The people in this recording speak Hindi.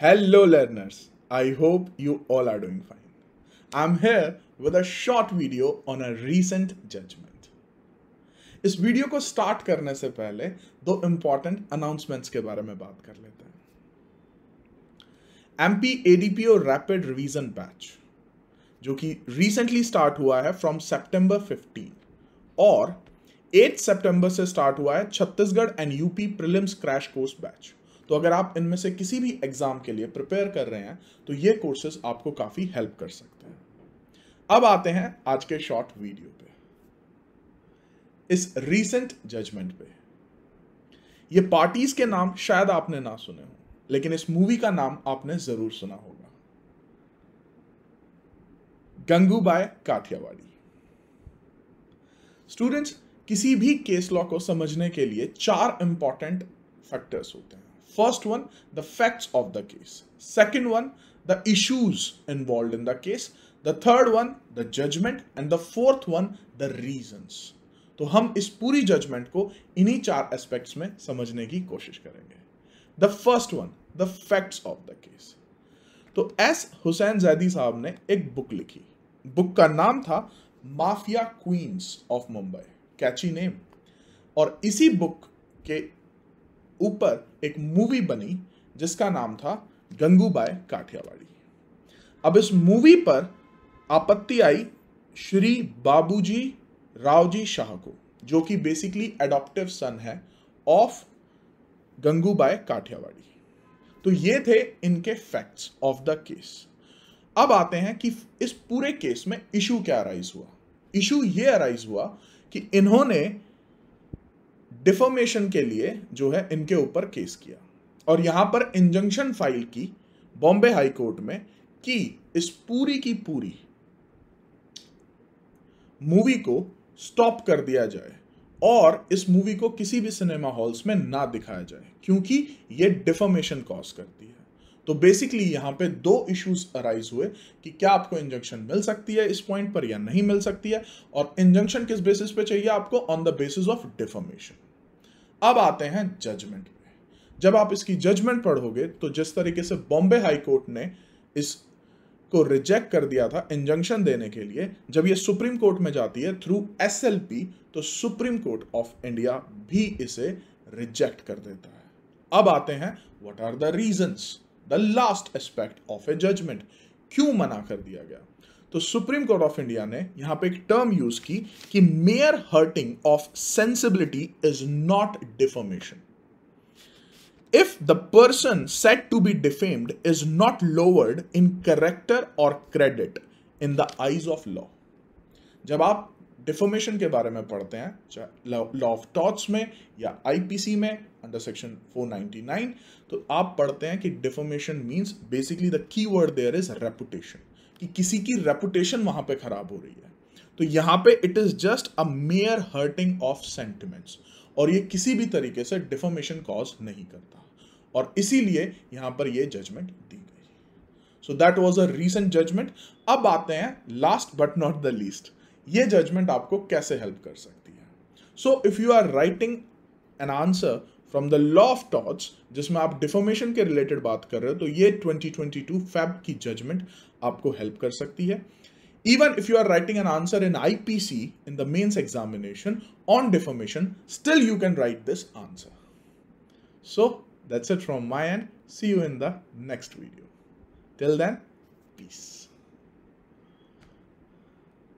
Hello, learners. I hope you all are doing fine. I'm here with a short video on a recent judgment. इस वीडियो को स्टार्ट करने से पहले दो इंपॉर्टेंट अनाउंसमेंट्स के बारे में बात कर लेते हैं MP ADPO rapid revision batch जो कि रिसेंटली स्टार्ट हुआ है फ्रॉम सितंबर 15 और 8 सितंबर से स्टार्ट हुआ है Chhattisgarh and UP prelims crash course batch तो अगर आप इनमें से किसी भी एग्ज़ाम के लिए प्रिपेयर कर रहे हैं तो ये कोर्सेज आपको काफ़ी हेल्प कर सकते हैं अब आते हैं आज के शॉर्ट वीडियो पे इस रीसेंट जजमेंट पे ये पार्टीज के नाम शायद आपने ना सुने हो लेकिन इस मूवी का नाम आपने जरूर सुना होगा गंगू बाय काठियावाड़ी स्टूडेंट्स किसी भी केस लॉ को समझने के लिए चार इंपॉर्टेंट फैक्टर्स होते हैं First one, the facts of the case. Second one, the issues involved in the case. The third one, the judgment. And the fourth one, the reasons. तो हम इस पूरी जजमेंट को इन्हीं चार एस्पेक्ट्स में समझने की कोशिश करेंगे the first one the facts of the case तो एस हुसैन जैदी साहब ने एक बुक लिखी बुक का नाम था Mafia Queens of Mumbai catchy name और इसी बुक के ऊपर एक मूवी बनी जिसका नाम था गंगूबाई काठियावाड़ी अब इस मूवी पर आपत्ति आई श्री बाबूजी रावजी शाह को जो कि बेसिकली एडॉप्टिव सन है ऑफ गंगूबाई काठियावाड़ी तो ये थे इनके फैक्ट्स ऑफ द केस अब आते हैं कि इस पूरे केस में इशू क्या अराइज हुआ इशू ये अराइज हुआ कि इन्होंने डिफॉर्मेशन के लिए जो है इनके ऊपर केस किया और यहां पर इंजंक्शन फाइल की बॉम्बे हाई कोर्ट में कि इस पूरी की पूरी मूवी को स्टॉप कर दिया जाए और इस मूवी को किसी भी सिनेमा हॉल्स में ना दिखाया जाए क्योंकि ये डिफॉर्मेशन कॉज करती है तो बेसिकली यहां पे दो इश्यूज अराइज हुए कि क्या आपको इंजंक्शन मिल सकती है इस पॉइंट पर या नहीं मिल सकती है और इंजंक्शन किस बेसिस पे चाहिए आपको on the basis of deformation अब आते हैं जजमेंट जब आप इसकी जजमेंट पढ़ोगे तो जिस तरीके से बॉम्बे हाई कोर्ट ने इस को रिजेक्ट कर दिया था इंजंक्शन देने के लिए जब ये सुप्रीम कोर्ट में जाती है थ्रू एस तो सुप्रीम कोर्ट ऑफ इंडिया भी इसे रिजेक्ट कर देता है अब आते हैं what are the reasons the last aspect of a judgment क्यों मना कर दिया गया तो सुप्रीम कोर्ट ऑफ इंडिया ने यहां पे एक टर्म यूज की कि mere hurting of sensibility is not deformation if the person set to be defamed is not lowered in character or credit in the eyes of law जब आप डिफॉर्मेशन के बारे में पढ़ते हैं चाहे लॉ ऑफ टॉट्स में या आईपीसी में अंडर सेक्शन 499 तो आप पढ़ते हैं कि defamation means basically the key word there is reputation कि किसी की रेपुटेशन वहां पे खराब हो रही है तो यहाँ पे it is just a mere hurting of sentiments और ये किसी भी तरीके से डिफॉर्मेशन कॉज नहीं करता और इसीलिए यहां पर यह जजमेंट दी गई so that was a recent judgment अब आते हैं last but not the least ये जजमेंट आपको कैसे हेल्प कर सकती है so if you are writing an answer from the law of टॉच जिसमें आप डिफॉर्मेशन के रिलेटेड बात कर रहे हो तो ये 2022 फैब की जजमेंट आपको हेल्प कर सकती है even if you are writing an answer in I P C in the mains examination on defamation still you can write this answer so that's it from my end see you in the next video till then piece